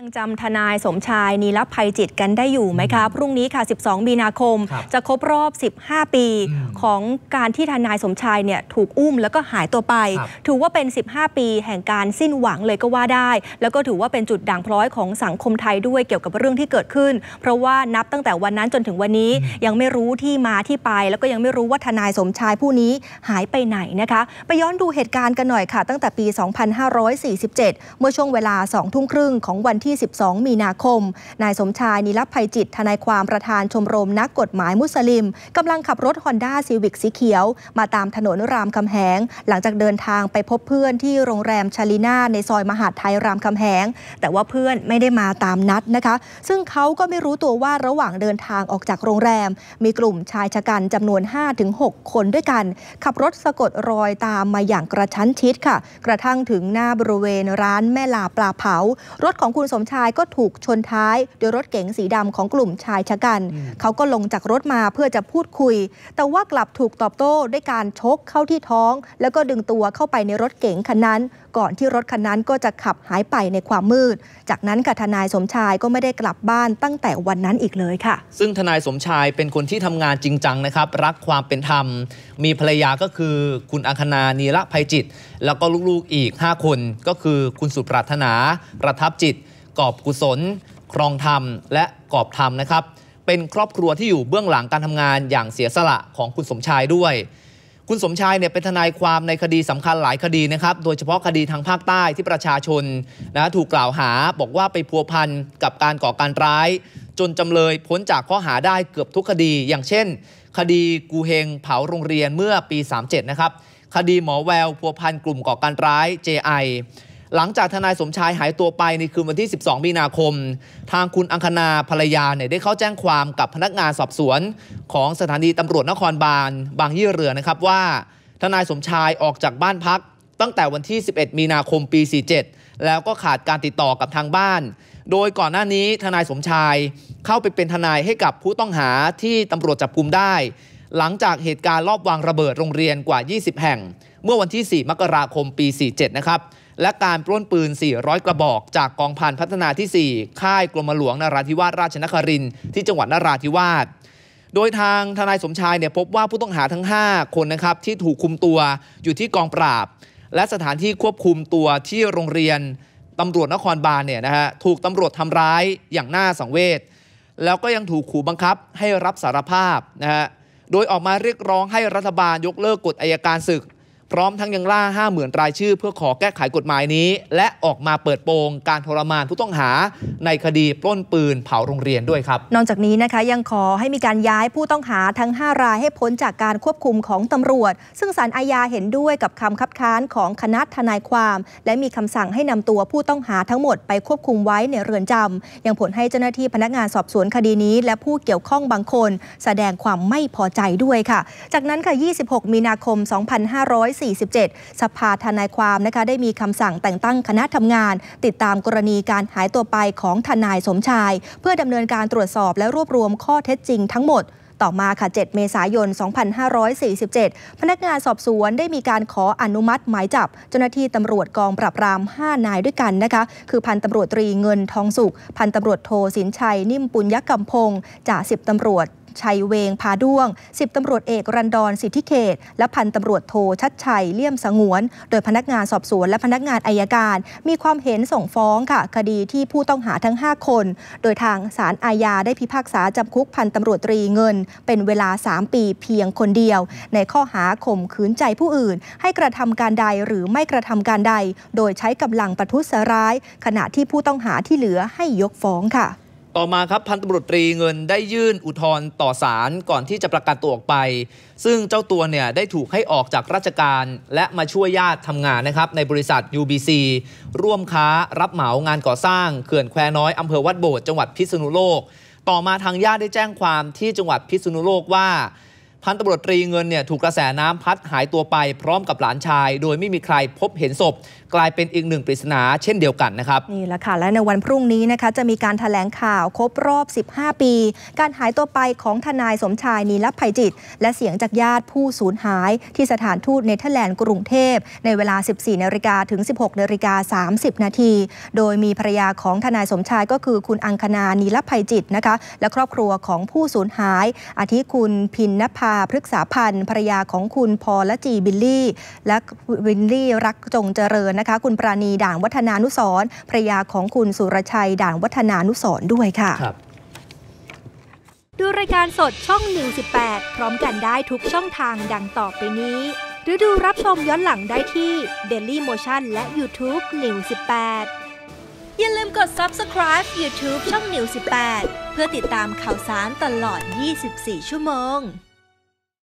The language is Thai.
ยังจำทนายสมชายนีรภัยจิตกันได้อยู่ไหมคะพรุ่งนี้ค่ะ 12 มีนาคม จะครบรอบ 15 ปีของการที่ทนายสมชายเนี่ยถูกอุ้มแล้วก็หายตัวไปถือว่าเป็น 15 ปีแห่งการสิ้นหวังเลยก็ว่าได้ แล้วก็ถือว่าเป็นจุดด่างพร้อยของสังคมไทยด้วยเกี่ยวกับเรื่องที่เกิดขึ้น เพราะว่านับตั้งแต่วันนั้นจนถึงวันนี้ยังไม่รู้ที่มาที่ไป แล้วก็ยังไม่รู้ว่าทนายสมชายผู้นี้หายไปไหนนะคะไปย้อนดูเหตุการณ์กันหน่อยค่ะ ตั้งแต่ปี 2547 เมื่อช่วงเวลา2ทุ่มครึ่งของวันที่ 12 มีนาคม นายสมชาย นิลภัยจิต ทนายความประธานชมรมนักกฎหมายมุสลิม กำลังขับรถฮอนด้าซีวิกสีเขียว มาตามถนนรามคำแหง หลังจากเดินทางไปพบเพื่อนที่โรงแรมชาลีนาในซอยมหาดไทยรามคำแหง แต่ว่าเพื่อนไม่ได้มาตามนัดนะคะ ซึ่งเขาก็ไม่รู้ตัวว่าระหว่างเดินทางออกจากโรงแรม มีกลุ่มชายชะกันจำนวน5-6คนด้วยกัน ขับรถสะกดรอยตามมาอย่างกระชั้นชิดค่ะ กระทั่งถึงหน้าบริเวณร้านแม่ลาปลาเผา รถของคุณสมชายก็ถูกชนท้ายโดยรถเก๋งสีดำของกลุ่มชายชะกัน เขาก็ลงจากรถมาเพื่อจะพูดคุย แต่ว่ากลับถูกตอบโต้ด้วยการชกเข้าที่ท้อง แล้วก็ดึงตัวเข้าไปในรถเก๋งคันนั้น ก่อนที่รถคันนั้นก็จะขับหายไปในความมืด จากนั้นค่ะทนายสมชายก็ไม่ได้กลับบ้านตั้งแต่วันนั้นอีกเลยค่ะ ซึ่งทนายสมชายเป็นคนที่ทำงานจริงจังนะครับ รักความเป็นธรรม มีภรรยาก็คือคุณอัคนานีละภัยจิต แล้วก็ลูกๆอีก5คนก็คือคุณสุปรารถนาประทับจิตกอบกุศล ครองธรรม และกอบธรรมนะครับ เป็นครอบครัวที่อยู่เบื้องหลังการทำงานอย่างเสียสละของคุณสมชายด้วย คุณสมชายเนี่ยเป็นทนายความในคดีสำคัญหลายคดีนะครับโดยเฉพาะคดีทางภาคใต้ที่ประชาชนนะถูกกล่าวหาบอกว่าไปพัวพันกับการก่อการร้าย จนจำเลยพ้นจากข้อหาได้เกือบทุกคดี อย่างเช่น คดีกูเฮงเผาโรงเรียนเมื่อปี37นะครับคดีหมอแววพัวพันกลุ่มก่อการร้าย JI หลังจากทนายสมชายหายตัวไป ในคืนวันที่ 12มีนาคม ทางคุณอังคณาภรรยาเนี่ยได้เข้าแจ้งความกับพนักงานสอบสวน ของสถานีตำรวจนครบาล บางยี่เรือนะครับว่า ทนายสมชายออกจากบ้านพัก ตั้งแต่วันที่ 11มีนาคมปี 47 แล้วก็ขาดการติดต่อกับทางบ้าน โดยก่อนหน้านี้ทนายสมชายเข้าไปเป็นทนายให้กับผู้ต้องหาที่ตำรวจจับกลุมได้ หลังจากเหตุการณ์รอบวางระเบิดโรงเรียนกว่า 20 แห่ง เมื่อวันที่ 4มกราคมปี47นะครับและการปล้นปืน 400 กระบอก จากกองพันพัฒนาที่ 4 ค่ายกรมหลวงนราธิวาสราชนครินทร์ที่จังหวัดนราธิวาส โดยทางทนายสมชายเนี่ยพบว่าผู้ต้องหาทั้ง 5 คนนะครับที่ถูกคุมตัวอยู่ที่กองปราบ และสถานที่ควบคุมตัวที่โรงเรียนตำรวจนครบาลเนี่ยนะฮะถูกตำรวจทำร้ายอย่างน่าสังเวชแล้วก็ยังถูกขู่บังคับให้รับสารภาพนะฮะโดยออกมาเรียกร้องให้รัฐบาลยกเลิกกฎอายการศึกพร้อมทั้งยังล่า5 0,000 รายชื่อ เพื่อขอแก้ไขกฎหมายนี้ และออกมาเปิดโปงการทรมานผู้ต้องหาในคดีปล้นปืนเผาโรงเรียนด้วยครับ นอกจากนี้นะคะยังขอให้มีการย้ายผู้ต้องหาทั้ง 5 รายให้พ้นจากการควบคุมของตำรวจ ซึ่งสารอาญาเห็นด้วยกับคำคับค้านของคณะทนายความ และมีคำสั่งให้นำตัวผู้ต้องหาทั้งหมดไปควบคุมไว้ในเรือนจำยังผลให้เจ้าหน้าที่พนักงานสอบสวนคดีนี้ และผู้เกี่ยวข้องบางคน แสดงความไม่พอใจด้วยค่ะ จากนั้นค่ะ26 มีนาคม 2500 2 4 7 สภาทนายความนะคะได้มีคำสั่งแต่งตั้งคณะทำงาน ติดตามกรณีการหายตัวไปของทนายสมชาย เพื่อดำเนินการตรวจสอบและรวบรวมข้อเท็จจริงทั้งหมด ต่อมาค่ะ7 เมษายน 2547 พนักงานสอบสวนได้มีการขออนุมัติหมายจับ เจ้าหน้าที่ตำรวจกองปราบปราม 5 นายด้วยกันนะคะคือพันตำรวจตรีเงินทองสุขพันตำรวจโทสินชัย นิ่มปุญยกำพงจ่าสิบตำรวจชัยเวงพาด้วง 10ตำรวจเอกรันดอนสิทธิเขตและพันตำรวจโทชัดชัยเลี่ยมสงวน โดยพนักงานสอบสวน และพนักงานอายการ มีความเห็นส่งฟ้องค่ะ คดีที่ผู้ต้องหาทั้ง 5 คน โดยทางศาลอาญาได้พิพากษาจำคุกพันตำรวจตรีเงิน เป็นเวลา 3 ปีเพียงคนเดียว ในข้อหาข่มขืนใจผู้อื่น ให้กระทำการใดหรือไม่กระทำการใด โดยใช้กำลังประทุษร้าย ขณะที่ผู้ต้องหาที่เหลือให้ยกฟ้องค่ะต่อมาครับพันตำรวจตรีเงินได้ยื่นอุทธรณ์ต่อศาลก่อนที่จะประกันตัวออกไป ซึ่งเจ้าตัวเนี่ยได้ถูกให้ออกจากราชการ และมาช่วยญาติทำงานนะครับ ในบริษัท UBC ร่วมค้ารับเหมางานก่อสร้างเขื่อนแควน้อยอำเภอวัดโบดจังหวัดพิษณุโลก ต่อมาทางญาติได้แจ้งความที่จังหวัดพิษณุโลกว่าพันตำรวจตรีเงินเนี่ยถูกกระแสน้ำพัดหายตัวไปพร้อมกับหลานชาย โดยไม่มีใครพบเห็นศพกลายเป็นอีกหนึ่งปริศนาเช่นเดียวกันนะครับ นี่แหละค่ะ และในวันพรุ่งนี้นะคะจะมีการถแถลงข่าวครบรอบ 15 ปี การหายตัวไปของทนายสมชายนีลภัยจิต และเสียงจากญาติผู้สูญหาย ที่สถานทูตเนเธอร์แลนด์กรุงเทพในเวลา 14นาฬิกาถึง 16นาฬิกา30นาทีโดยมีภรยาของทนายสมชายก็คือ คุณอังคณานีลภัยจิตนะคะและครอบครัวของผู้สูญหาย อาทิคุณพินนภาาพฤกษาพันธ์ภรยาของคุณพอละจีบิลลี่ และวินลี่รักจงเจริญนะคะ คุณปราณีด่างวัฒนานุสรภรยาของคุณสุรชัยด่างวัฒนานุสรด้วยค่ะครับดูรายการสดช่อง118พร้อมกันได้ทุกช่องทางดังต่อไปนี้ หรือดูรับชมย้อนหลังได้ที่ Daily Motion และ YouTube New 18อย่าลืมกด subscribe YouTube ช่อง New 18เพื่อติดตามข่าวสารตลอด 24 ชั่วโมง